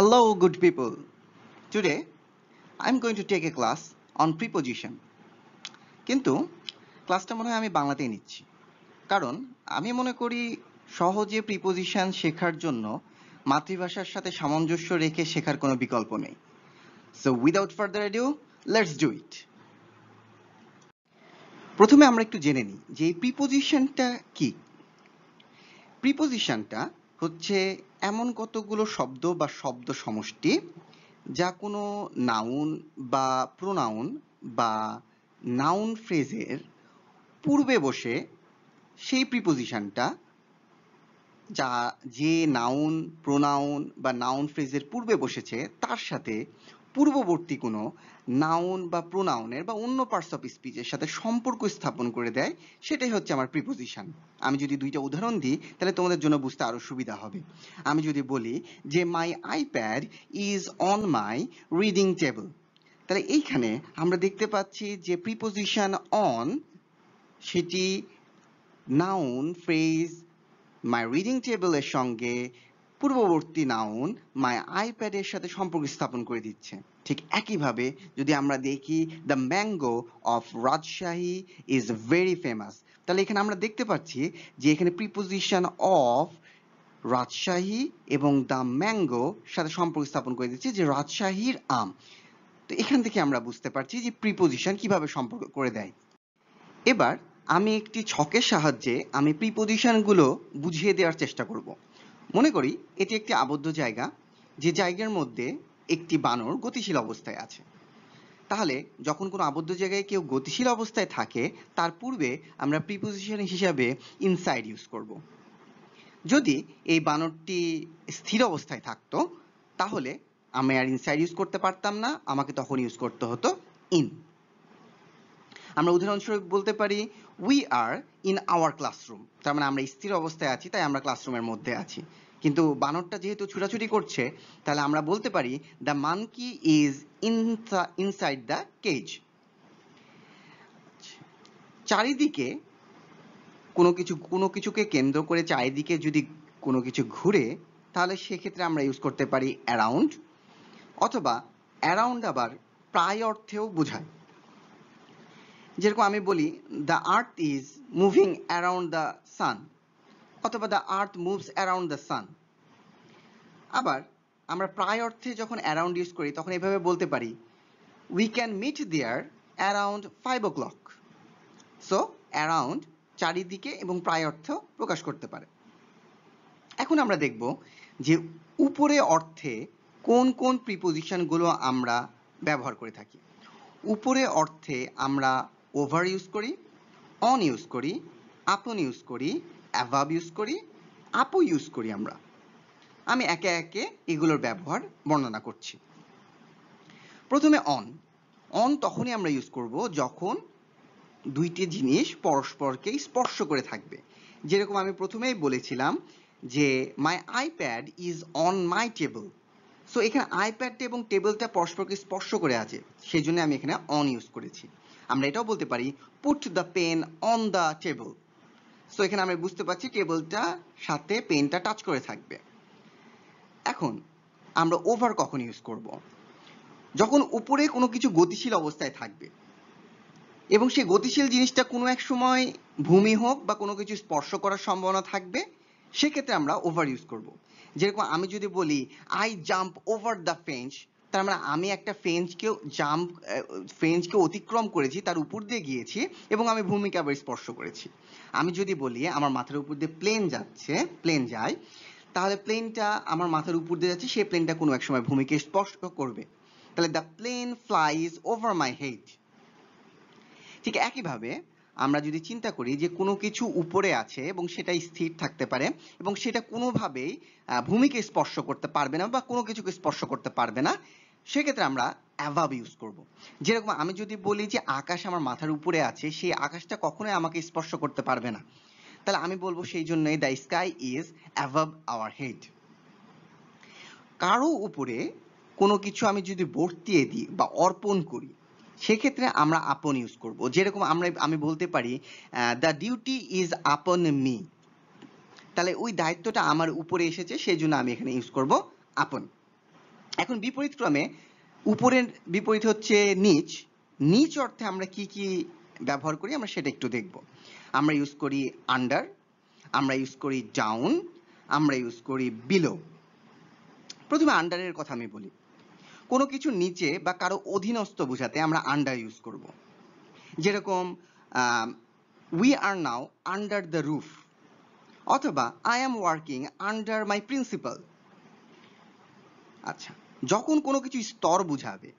Hello, good people. Today, I'm going to take a class on preposition. কিন্তু ক্লাসটা মনে হয় আমি বাংলাতেই নিচ্ছি কারণ আমি মনে করি সহজে প্রিপোজিশন শেখার জন্য মাতৃভাষার সাথে সামঞ্জস্য রেখে শেখার কোনো বিকল্প নেই so without further due let's do it প্রথমে আমরা একটু জেনে নিই যে এই প্রিপোজিশনটা কি প্রিপোজিশনটা হচ্ছে এমন কতগুলো শব্দ বা শব্দ সমষ্টি যা কোনো নাউন বা প্রোনাউন বা নাউন ফ্রেজের পূর্বে বসে সেই প্রিপোজিশনটা যা যে নাউন প্রোনাউন বা নাউন ফ্রেজের পূর্বে বসেছে তার সাথে পূর্ববর্তী কোনো নাউন বা প্রোনাউনের বা অন্য পার্টস অফ স্পিচের সাথে সম্পর্ক স্থাপন করে দেয় সেটাই হচ্ছে আমার প্রিপোজিশন আমি যদি দুইটা উদাহরণ দিই তাহলে তোমাদের জন্য বুঝতে আরো সুবিধা হবে আমি যদি বলি যে my iPad is on my reading table তাহলে এইখানে আমরা দেখতে পাচ্ছি যে প্রিপোজিশন অন সেটি নাউন ফ্রেজ মাই রিডিং টেবলের সঙ্গে পূর্ববর্তী নাউন মাই আইপ্যাডের সাথে সম্পর্ক স্থাপন করে দিচ্ছে ঠিক একইভাবে যদি আমরা দেখি the mango of Rajshahi is very famous তাহলে এখানে আমরা দেখতে পাচ্ছি যে এখানে প্রিপোজিশন অফ রাজশাহী এবং দ্য ম্যাঙ্গো সাথে সম্পর্ক স্থাপন করে দিচ্ছে যে রাজশাহীর আম তো এখান থেকে আমরা বুঝতে পারছি যে প্রিপোজিশন কিভাবে সম্পর্ক করে দেয় এবার আমি একটি ছকের সাহায্যে আমি প্রিপোজিশনগুলো বুঝিয়ে দেওয়ার চেষ্টা করব মনে করি এটি একটি আবদ্ধ জায়গা যে জায়গার মধ্যে একটি বানর গতিশীল অবস্থায় আছে তাহলে যখন কোনো আবদ্ধ জায়গায় কেউ গতিশীল অবস্থায় থাকে তার পূর্বে আমরা প্রিপোজিশন হিসাবে ইনসাইড ইউজ করব। যদি এই বানরটি স্থির অবস্থায় থাকতো তাহলে আমি আর ইনসাইড ইউজ করতে পারতাম না আমাকে তখন ইউজ করতে হতো ইন আমরা উদাহরণস্বরূপ বলতে পারি we are in our classroom তার মানে আমরা স্থির অবস্থায় আছি তাই আমরা ক্লাসরুমের মধ্যে আছি কিন্তু বানরটা যেহেতু ছুটাছুটি করছে তাহলে আমরা বলতে পারি the monkey is inside the cage চারিদিকে কোনো কিছু কোনো কিছুকে কেন্দ্র করে চারিদিকে যদি কোনো কিছু ঘুরে তাহলে সেক্ষেত্রে আমরা ইউজ করতে পারি অ্যারাউন্ড অথবা অ্যারাউন্ড আবার প্রায় অর্থেও বোঝায় যেরকম আমি বলি the earth is moving around the sun অথবা the earth moves around the sun আবার আমরা প্রায় অর্থে যখন অ্যারাউন্ড ইউজ করি তখন এভাবে বলতে পারি we can meet there around five o'clock so around চারিদিকে এবং প্রায় অর্থ প্রকাশ করতে পারে এখন আমরা দেখব যে উপরে অর্থে কোন কোন প্রিপোজিশনগুলো আমরা ব্যবহার করে থাকি উপরে অর্থে আমরা ওভার ইউজ করি অন ইউজ করি আপন ইউজ করি অ্যাভাব ইউজ করি আপু ইউজ করি আমরা আমি একে একে এগুলোর ব্যবহার বর্ণনা করছি প্রথমে অন অন তখনই আমরা ইউজ করব যখন দুইটি জিনিস পরস্পরকে স্পর্শ করে থাকবে যেরকম আমি প্রথমেই বলেছিলাম যে my iPad is on my table so এখানে আইপ্যাডটা এবং টেবিলটা পরস্পরকে স্পর্শ করে আছে সেই জন্য আমি এখানে অন ইউজ করেছি আমরা এটাও বলতে পারি put the pen on the table so এখানে আমরা বুঝতে পারছি টেবলটা সাথে পেনটা টাচ করে থাকবে এখন আমরা ওভার কখন ইউজ করব। যখন উপরে কোনো কিছু গতিশীল অবস্থায় থাকবে এবং সেই গতিশীল জিনিসটা কোনো এক সময় ভূমি হোক বা কোনো কিছু স্পর্শ করার সম্ভাবনা থাকবে সেক্ষেত্রে আমরা ওভার ইউজ করব। যেরকম আমি যদি বলি I jump over the fence তার মানে আমি একটা ফেঞ্চকেও jump ফেঞ্চকে অতিক্রম করেছি তার উপর দিয়ে গিয়েছি এবং আমি ভূমিকা আবার স্পর্শ করেছি আমি যদি বলি আমার মাথার উপর দিয়ে প্লেন যাচ্ছে প্লেন যায় তাহলে প্লেনটা টা আমার মাথার উপর দিয়ে যাচ্ছে সেই প্লেনটা টা কোনো এক সময় ভূমিকে স্পর্শ করবে তাহলে the plane flies over my head ঠিক একইভাবে আমরা যদি চিন্তা করি যে কোনো কিছু উপরে আছে এবং সেটা স্থির থাকতে পারে এবং সেটা কোনোভাবেই ভূমিকে স্পর্শ করতে পারবে না বা কোনো কিছুকে স্পর্শ করতে পারবে না সেক্ষেত্রে আমরা অ্যাভাব ইউজ করব। যেরকম আমি যদি বলি যে আকাশ আমার মাথার উপরে আছে সেই আকাশটা কখনোই আমাকে স্পর্শ করতে পারবে না তাহলে আমি বলবো সেই জন্যই the sky is above our head কারো উপরে কোনো কিছু আমি যদি বর্তিয়ে দিই বা অর্পণ করি সেক্ষেত্রে আমরা আপন ইউজ করব যেরকম আমরা আমি বলতে পারি the duty is upon me তাহলে ওই দায়িত্বটা আমার উপরে এসেছে সেই জন্য আমি এখানে ইউজ করব আপন এখন বিপরীত ক্রমে উপরের বিপরীত হচ্ছে নিচ নিচ অর্থে আমরা কি কি ব্যবহার করি আমরা সেটা একটু দেখব আমরা ইউজ করি আন্ডার আমরা ইউজ করি ডাউন আমরা ইউজ করি বিলো প্রথমে আন্ডারের কথা আমি বলি কোনো কিছু নিচে বা কারো অধীনস্থ বোঝাতে আমরা আন্ডার ইউজ করব যেরকম we are now under the roof অথবা I am working under my principal আচ্ছা যখন কোনো কিছু স্তর বুঝাবে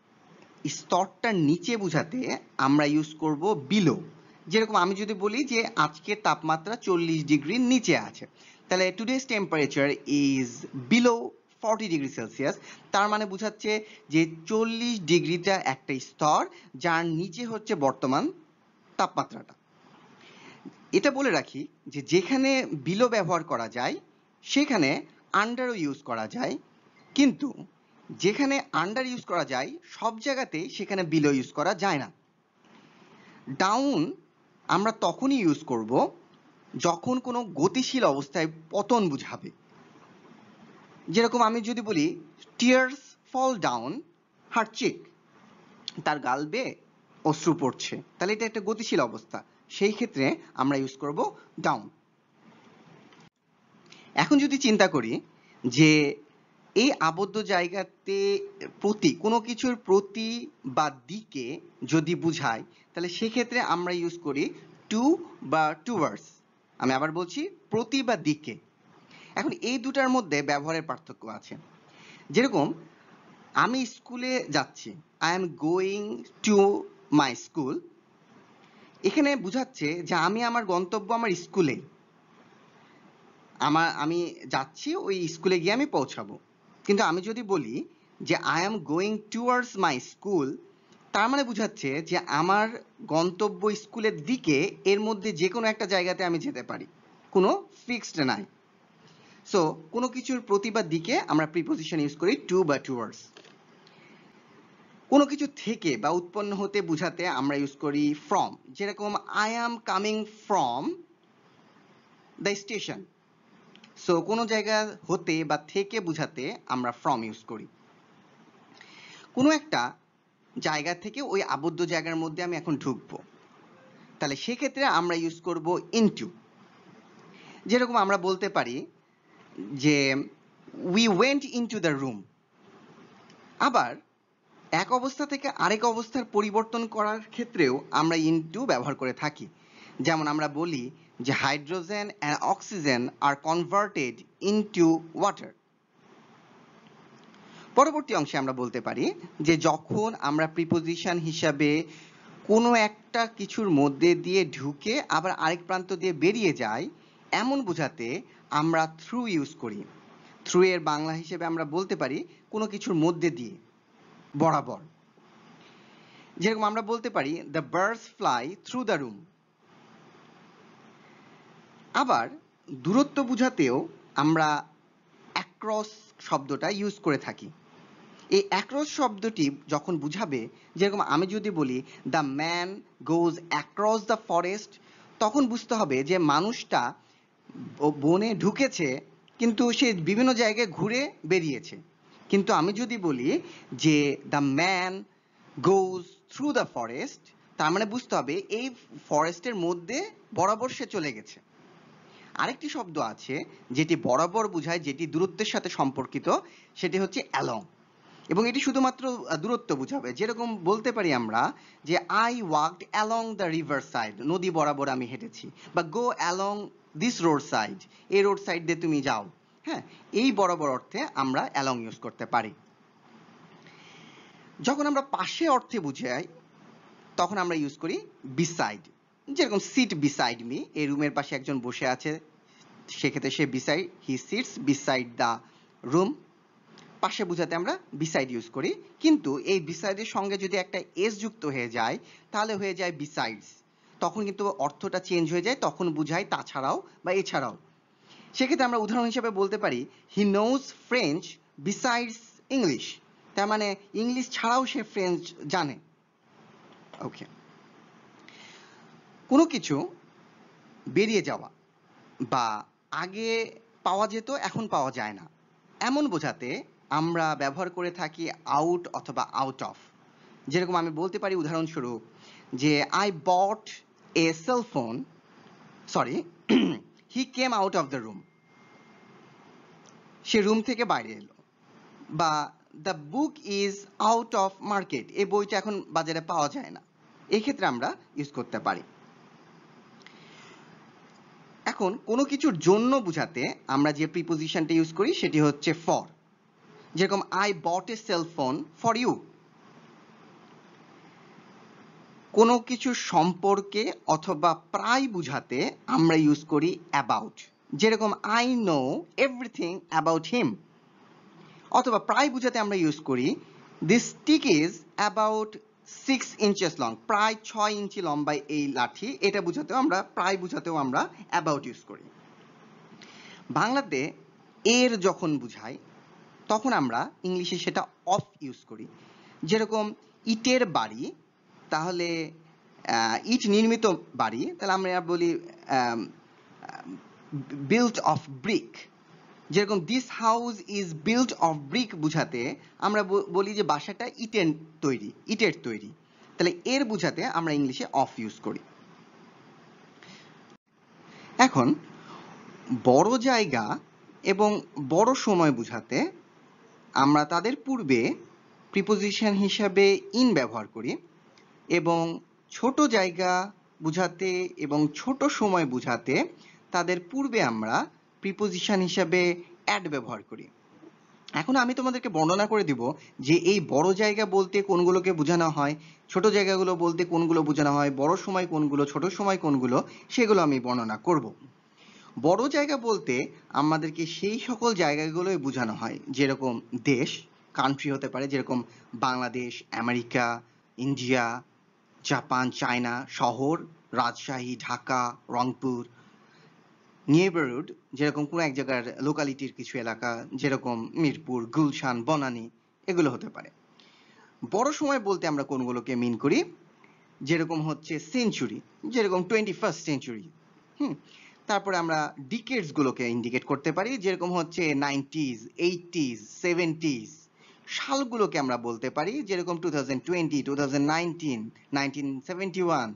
স্তরটার নিচে বুঝাতে আমরা ইউজ করব বিলো যেরকম আমি যদি বলি যে আজকে তাপমাত্রা চল্লিশ ডিগ্রির নিচে আছে তাহলে today's temperature is below forty degree Celsius তার মানে বোঝাচ্ছে যে চল্লিশ ডিগ্রিটা একটা স্তর যার নিচে হচ্ছে বর্তমান তাপমাত্রাটা এটা বলে রাখি যে যেখানে বিলো ব্যবহার করা যায় সেখানে আন্ডারও ইউজ করা যায় কিন্তু যেখানে আন্ডার ইউজ করা যায় সব জায়গাতেই সেখানে বিলো ইউজ করা যায় না ডাউন আমরা তখনই ইউজ করব যখন কোনো গতিশীল অবস্থায় পতন বুঝাবে যেরকম আমি যদি বলি টিয়ার্স ফল ডাউন হার চিক তার গাল বেয়ে অশ্রু পড়ছে তাহলে এটা একটা গতিশীল অবস্থা সেই ক্ষেত্রে আমরা ইউজ করব ডাউন এখন যদি চিন্তা করি যে এই আবদ্ধ জায়গাতে প্রতি কোনো কিছুর প্রতি বা দিকে যদি বুঝাই তাহলে সেক্ষেত্রে আমরা ইউজ করি টু বা টুয়ার্ডস আমি আবার বলছি প্রতি বা দিকে এখন এই দুটার মধ্যে ব্যবহারের পার্থক্য আছে যেরকম আমি স্কুলে যাচ্ছি I am going to my school এখানে বুঝাচ্ছে যে আমি আমার গন্তব্য আমার স্কুলে আমার আমি যাচ্ছি ওই স্কুলে গিয়ে আমি পৌঁছাবো কিন্তু আমি যদি বলি যে I am going towards my school তার মানে বুঝাচ্ছে যে আমার গন্তব্য স্কুলের দিকে এর মধ্যে যে কোনো একটা জায়গাতে আমি যেতে পারি কোনো ফিক্সড নাই সো কোনো কিছুর প্রতি বা দিকে আমরা প্রিপোজিশন ইউজ করি টু বা টুয়ার্ডস কোনো কিছু থেকে বা উৎপন্ন হতে বোঝাতে আমরা ইউজ করি ফ্রম যেরকম I am coming from the station so কোনো জায়গা হতে বা থেকে বোঝাতে আমরা ফ্রম ইউজ করি কোনো একটা জায়গা থেকে ওই আবদ্ধ জায়গার মধ্যে আমি এখন ঢুকবো তাহলে সেক্ষেত্রে আমরা ইউজ করব ইনটু যেরকম আমরা বলতে পারি যে we went into the room আবার এক অবস্থা থেকে আরেক অবস্থার পরিবর্তন করার ক্ষেত্রেও আমরা ইনটু ব্যবহার করে থাকি যেমন আমরা বলি যে hydrogen and oxygen are converted into water পরবর্তী অংশে আমরা বলতে পারি যে যখন আমরা প্রিপোজিশন হিসাবে কোনো একটা কিছুর মধ্যে দিয়ে ঢুকে আবার আরেক প্রান্ত দিয়ে বেরিয়ে যায় এমন বোঝাতে আমরা থ্রু ইউজ করি থ্রু এর বাংলা হিসেবে আমরা বলতে পারি কোনো কিছুর মধ্যে দিয়ে বরাবর যেরকম আমরা বলতে পারি the birds fly through the room আবার দূরত্ব বোঝাতেও আমরা অ্যাক্রস শব্দটা ইউজ করে থাকি এই অ্যাক্রস শব্দটি যখন বুঝাবে যেরকম আমি যদি বলি the man goes across the forest তখন বুঝতে হবে যে মানুষটা বনে ঢুকেছে কিন্তু সে বিভিন্ন জায়গায় ঘুরে বেরিয়েছে কিন্তু আমি যদি বলি যে the man goes through the forest তার মানে বুঝতে হবে এই ফরেস্টের মধ্যে বরাবর সে চলে গেছে আরেকটি শব্দ আছে যেটি বরাবর বোঝায় যেটি দূরত্বের সাথে সম্পর্কিত সেটি হচ্ছে অ্যালং এবং এটি শুধুমাত্র দূরত্ব বুঝাবে যেরকম বলতে পারি আমরা যে I walk along the river side নদী বরাবর আমি হেঁটেছি বা go along this road side এই রোড সাইড দিয়ে তুমি যাও হ্যাঁ এই বরাবর অর্থে আমরা অ্যালং ইউজ করতে পারি যখন আমরা পাশে অর্থে বুঝাই তখন আমরা ইউজ করি বিসাইড যেরকম সিট বিসাইড মি এই রুমের পাশে একজন বসে আছে সেক্ষেত্রে সে beside he sits beside the room পাশে বোঝাতে আমরা বিসাইড ইউজ করি কিন্তু এই বিসাইডের সঙ্গে যদি একটা এস যুক্ত হয়ে যায় তাহলে হয়ে যায় বিসাইডস তখন কিন্তু অর্থটা চেঞ্জ হয়ে যায় তখন বুঝায় তাছাড়াও বা এছাড়াও সেক্ষেত্রে আমরা উদাহরণ হিসেবে বলতে পারি he knows French besides English তার মানে ইংলিশ ছাড়াও সে ফ্রেঞ্চ জানে ওকে কোনো কিছু বেরিয়ে যাওয়া বা আগে পাওয়া যেত এখন পাওয়া যায় না এমন বোঝাতে আমরা ব্যবহার করে থাকি আউট অথবা আউট অফ যেরকম আমি বলতে পারি উদাহরণস্বরূপ যে I but a cell phone sorry he came out of the room সে রুম থেকে বাইরে এলো বা the book is out of market এই বইটা এখন বাজারে পাওয়া যায় না এক্ষেত্রে আমরা ইউজ করতে পারি এখন কোনো কিছুর জন্য বুঝাতে আমরা যে প্রিপোজিশনটা ইউজ করি সেটি হচ্ছে ফর যেরকম I but a cell phone for you কোনো কিছু সম্পর্কে অথবা প্রায় বুঝাতে আমরা ইউজ করি অ্যাবাউট যেরকম I know everything about him অথবা প্রায় বুঝাতে আমরা ইউজ করি this stick is about six inches long প্রায় ছয় ইঞ্চি লম্বা এই লাঠি এটা বুঝাতেও আমরা প্রায় বুঝাতেও আমরা অ্যাবাউট ইউজ করি বাংলাতে এর যখন বুঝাই তখন আমরা ইংলিশে সেটা অফ ইউজ করি যেরকম ইটের বাড়ি তাহলে ইট নির্মিত বাড়ি তাহলে আমরা বলি বিল্ট অফ ব্রিক যেরকম this house is built of brick বুঝাতে আমরা বলি যে বাসাটা ইটের তৈরি ইটের তৈরি তাহলে এর বুঝাতে আমরা ইংলিশে অফ ইউজ করি এখন বড় জায়গা এবং বড় সময় বুঝাতে আমরা তাদের পূর্বে প্রিপোজিশন হিসাবে ইন ব্যবহার করি এবং ছোট জায়গা বোঝাতে এবং ছোট সময় বোঝাতে তাদের পূর্বে আমরা প্রিপোজিশন হিসাবে অ্যাড ব্যবহার করি এখন আমি তোমাদেরকে বর্ণনা করে দিব যে এই বড় জায়গা বলতে কোনগুলোকে বোঝানো হয় ছোট জায়গাগুলো বলতে কোনগুলো বোঝানো হয় বড় সময় কোনগুলো ছোট সময় কোনগুলো সেগুলো আমি বর্ণনা করব বড় জায়গা বলতে আমাদেরকে সেই সকল জায়গাগুলোই বোঝানো হয় যেরকম দেশ কান্ট্রি হতে পারে যেরকম Bangladesh America India Japan China শহর রাজশাহী ঢাকা রংপুর নেবারহুড যেরকম কোন এক জায়গার লোকালিটির কিছু এলাকা যেরকম মিরপুর গুলশান বনানী এগুলো হতে পারে বড় সময় বলতে আমরা কোনগুলোকে মিন করি যেরকম হচ্ছে সেঞ্চুরি যেরকম টোয়েন্টি ফার্স্ট সেঞ্চুরি হুম তারপরে আমরা ডিকেটস গুলোকে ইন্ডিকেট করতে পারি যেরকম হচ্ছে নাইনটিজ এইটিজ সেভেন্টিজ সালগুলোকে আমরা বলতে পারি যেরকম two thousand twenty two thousand nineteen nineteen seventy one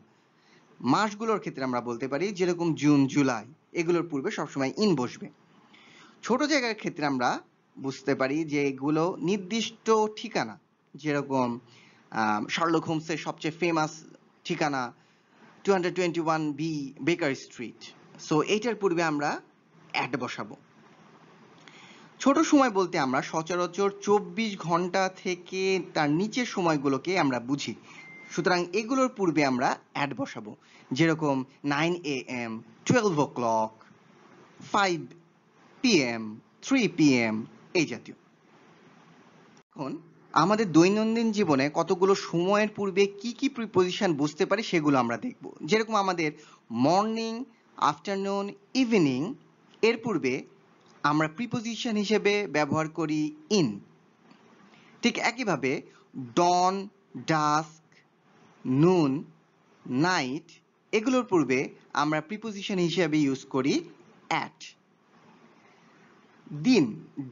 মাসগুলোর ক্ষেত্রে আমরা বলতে পারি যেরকম জুন জুলাই এগুলোর পূর্বে সবসময় ইন বসবে ছোট জায়গার ক্ষেত্রে আমরা বুঝতে পারি যে এগুলো নির্দিষ্ট ঠিকানা যেরকম শার্লক হোমসের সবচেয়ে ফেমাস ঠিকানা two hundred twenty one B Baker Street so এইটার পূর্বে আমরা অ্যাড বসাবো ছোট সময় বলতে আমরা সচরাচর চব্বিশ ঘন্টা থেকে তার নিচের সময়গুলোকে আমরা বুঝি সুতরাং এগুলোর পূর্বে আমরা অ্যাড বসাবো যেরকম nine A M twelve o'clock five PM three PM এই জাতীয় এখন আমাদের দৈনন্দিন জীবনে কতগুলো সময়ের পূর্বে কি কি প্রিপোজিশন বুঝতে পারি সেগুলো আমরা দেখব যেরকম আমাদের মর্নিং আফটারনুন ইভিনিং এর পূর্বে আমরা প্রিপোজিশন হিসেবে ব্যবহার করি ইন ঠিক একইভাবে ডন ডাস্ক নুন নাইট এগুলোর পূর্বে আমরা প্রিপোজিশন হিসেবে ইউজ করি অ্যাট দিন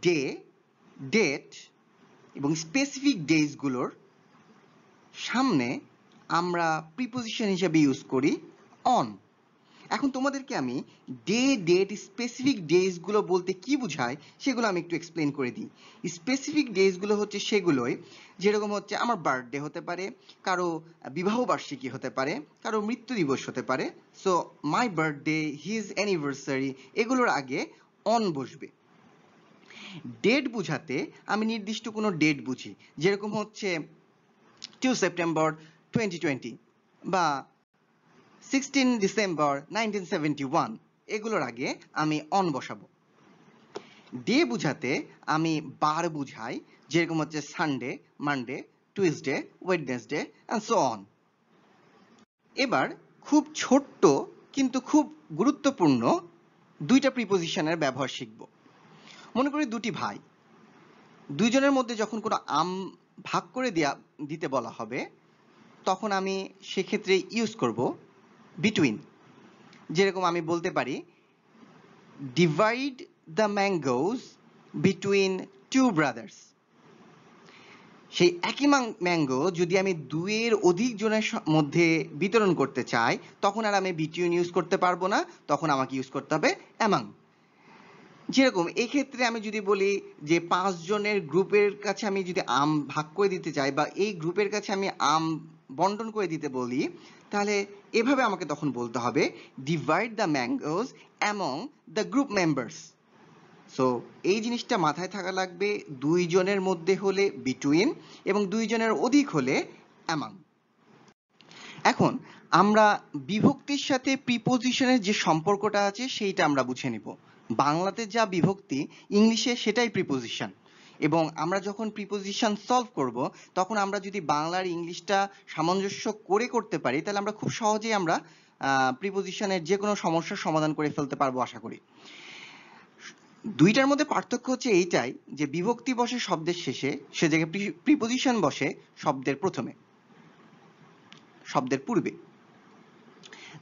ডে ডেট এবং স্পেসিফিক ডেজগুলোর সামনে আমরা প্রিপোজিশন হিসেবে ইউজ করি অন এখন তোমাদেরকে আমি ডে ডেট স্পেসিফিক ডেজগুলো বলতে কি বোঝায় সেগুলো আমি একটু এক্সপ্লেন করে দিই স্পেসিফিক ডেজগুলো হচ্ছে সেগুলোই যেরকম হচ্ছে আমার বার্থডে হতে পারে কারো বিবাহ বার্ষিকী হতে পারে কারো মৃত্যু দিবস হতে পারে so my birthday his anniversary এগুলোর আগে অন বসবে ডেট বুঝাতে আমি নির্দিষ্ট কোনো ডেট বুঝি যেরকম হচ্ছে টু সেপ্টেম্বর টোয়েন্টি টোয়েন্টি বা sixteen December nineteen seventy one এগুলোর আগে আমি অন বসাবো ডে বুঝাতে আমি বার বুঝাই যেরকম হচ্ছে Sunday Monday Tuesday Wednesday and so on এবার খুব ছোট্ট কিন্তু খুব গুরুত্বপূর্ণ দুইটা প্রিপোজিশনের ব্যবহার শিখব মনে করি দুটি ভাই দুইজনের মধ্যে যখন কোনো আম ভাগ করে দেয়া দিতে বলা হবে তখন আমি সেক্ষেত্রে ইউজ করব বিটুইন যেরকম আমি বলতে পারি divide the mangoes between two brothers সেই একই ম্যাঙ্গো যদি আমি দুয়ের অধিক জনের মধ্যে বিতরণ করতে চাই তখন আর আমি বিটুইন ইউজ করতে পারবো না তখন আমাকে ইউজ করতে হবে অ্যামাং যেরকম এক্ষেত্রে আমি যদি বলি যে পাঁচজনের গ্রুপের কাছে আমি যদি আম ভাগ করে দিতে চাই বা এই গ্রুপের কাছে আমি আম বন্টন করে দিতে বলি তাহলে এভাবে আমাকে তখন বলতে হবে divide the mangoes among the group members so এই জিনিসটা মাথায় থাকা লাগবে দুইজনের মধ্যে হলে বিটুইন এবং দুইজনের অধিক হলে অ্যামাং এখন আমরা বিভক্তির সাথে প্রিপোজিশনের যে সম্পর্কটা আছে সেইটা আমরা বুঝে নিব বাংলাতে যা বিভক্তি ইংলিশে সেটাই প্রিপোজিশন এবং আমরা যখন প্রিপোজিশন সলভ করব তখন আমরা যদি বাংলার ইংলিশটা সামঞ্জস্য করে করতে পারি তাহলে আমরা খুব সহজেই আমরা প্রিপোজিশনের যে কোনো সমস্যার সমাধান করে ফেলতে পারবো আশা করি দুইটার মধ্যে পার্থক্য হচ্ছে এইটাই যে বিভক্তি বসে শব্দের শেষে সে জায়গায় প্রিপোজিশন বসে শব্দের প্রথমে শব্দের পূর্বে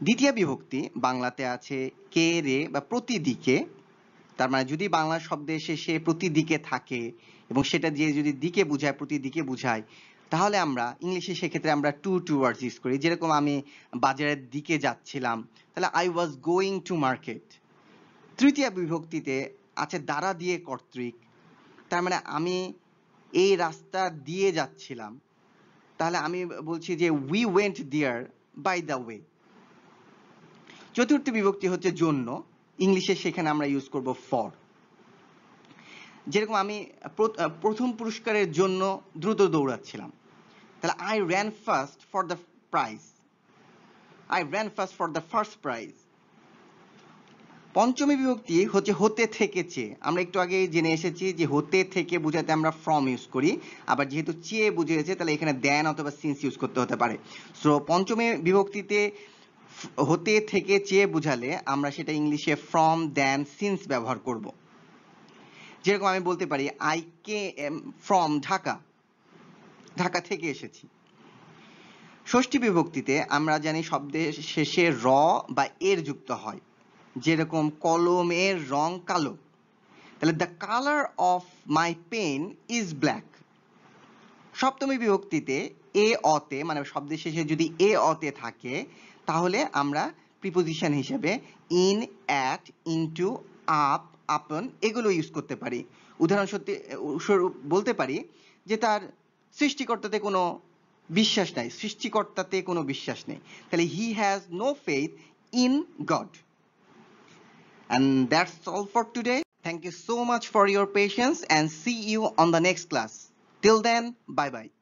দ্বিতীয় বিভক্তি বাংলাতে আছে কে রে বা প্রতিদিকে তার মানে যদি বাংলা শব্দে এসে সে প্রতিদিকে থাকে এবং সেটা দিয়ে যদি দিকে বুঝায় প্রতিদিকে বুঝায় তাহলে আমরা ইংলিশে সেক্ষেত্রে আমরা টু টু ওয়ার্ডস ইউজ করি যেরকম আমি বাজারের দিকে যাচ্ছিলাম তাহলে I was going to market তৃতীয় বিভক্তিতে আছে দ্বারা দিয়ে কর্তৃক তার মানে আমি এই রাস্তা দিয়ে যাচ্ছিলাম তাহলে আমি বলছি যে we went there by the way চতুর্থ বিভক্তি হচ্ছে জন্য ইংলিশে সেখানে আমরা ইউজ করব ফর যেরকম আমি প্রথম পুরস্কারের জন্য দ্রুত দৌড়াচ্ছিলাম তাহলে I ran fast for the prize I ran fast for the first prize পঞ্চমী বিভক্তি হচ্ছে হতে থেকে চেয়ে আমরা একটু আগে জেনে এসেছি যে হতে থেকে বোঝাতে আমরা ফ্রম ইউজ করি আবার যেহেতু চেয়ে বুঝিয়েছে তাহলে এখানে দেন অথবা সিন্স ইউজ করতে হতে পারে সো পঞ্চমী বিভক্তিতে হতে থেকে চেয়ে বুঝালে আমরা সেটা ইংলিশে ফ্রম দেন সিন্স ব্যবহার করব যেরকম আমি বলতে পারি I came from Dhaka Dhaka থেকে এসেছি ষষ্ঠী বিভক্তিতে আমরা জানি শব্দের শেষে র বা এর যুক্ত হয় যেরকম কলমের রং কালো তাহলে the colour of my pen is black সপ্তমী বিভক্তিতে এ অতে মানে শব্দের শেষে যদি এ অতে থাকে তাহলে আমরা প্রিপোজিশন হিসেবে ইন অ্যাট ইনটু আপ আপন এগুলো ইউজ করতে পারি উদাহরণ সত্যি স্বরূপ বলতে পারি যে তার সৃষ্টিকর্তাতে কোনো বিশ্বাস নাই সৃষ্টিকর্তাতে কোনো বিশ্বাস নেই তাহলে he has no faith in God and that's all for today Thank you so much for your patience and see you on the next class. Till then, bye bye.